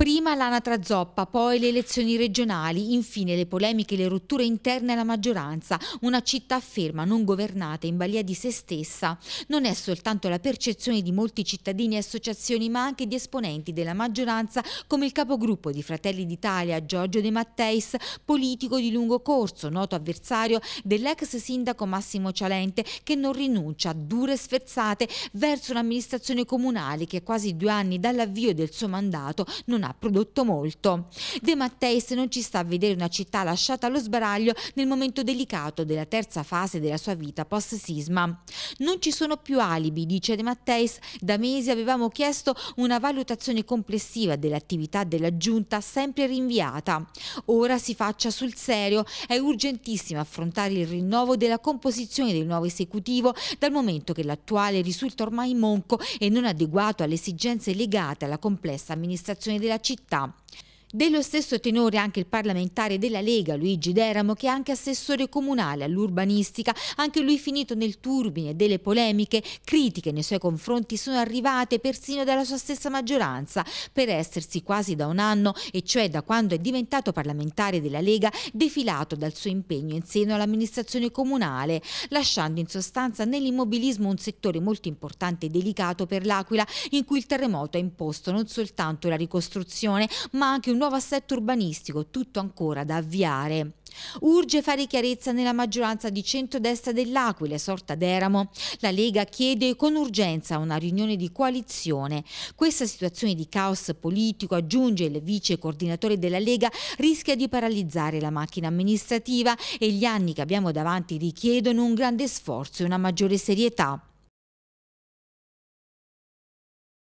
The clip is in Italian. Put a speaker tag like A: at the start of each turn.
A: Prima l'anatra zoppa, poi le elezioni regionali, infine le polemiche e le rotture interne alla maggioranza, una città ferma, non governata, in balia di se stessa. Non è soltanto la percezione di molti cittadini e associazioni, ma anche di esponenti della maggioranza come il capogruppo di Fratelli d'Italia, Giorgio De Matteis, politico di lungo corso, noto avversario dell'ex sindaco Massimo Cialente, che non rinuncia a dure sferzate verso un'amministrazione comunale che quasi due anni dall'avvio del suo mandato non ha prodotto molto. De Matteis non ci sta a vedere una città lasciata allo sbaraglio nel momento delicato della terza fase della sua vita post-sisma. Non ci sono più alibi, dice De Matteis. Da mesi avevamo chiesto una valutazione complessiva dell'attività della giunta, sempre rinviata. Ora si faccia sul serio. È urgentissimo affrontare il rinnovo della composizione del nuovo esecutivo, dal momento che l'attuale risulta ormai monco e non adeguato alle esigenze legate alla complessa amministrazione della città. Dello stesso tenore anche il parlamentare della Lega Luigi Deramo che è anche assessore comunale all'urbanistica, anche lui finito nel turbine delle polemiche, critiche nei suoi confronti sono arrivate persino dalla sua stessa maggioranza per essersi quasi da un anno, e cioè da quando è diventato parlamentare della Lega, defilato dal suo impegno in seno all'amministrazione comunale, lasciando in sostanza nell'immobilismo un settore molto importante e delicato per l'Aquila in cui il terremoto ha imposto non soltanto la ricostruzione ma anche un nuovo assetto urbanistico, tutto ancora da avviare. Urge fare chiarezza nella maggioranza di centrodestra dell'Aquila, sorta d'Eramo. La Lega chiede con urgenza una riunione di coalizione. Questa situazione di caos politico, aggiunge il vice coordinatore della Lega, rischia di paralizzare la macchina amministrativa e gli anni che abbiamo davanti richiedono un grande sforzo e una maggiore serietà.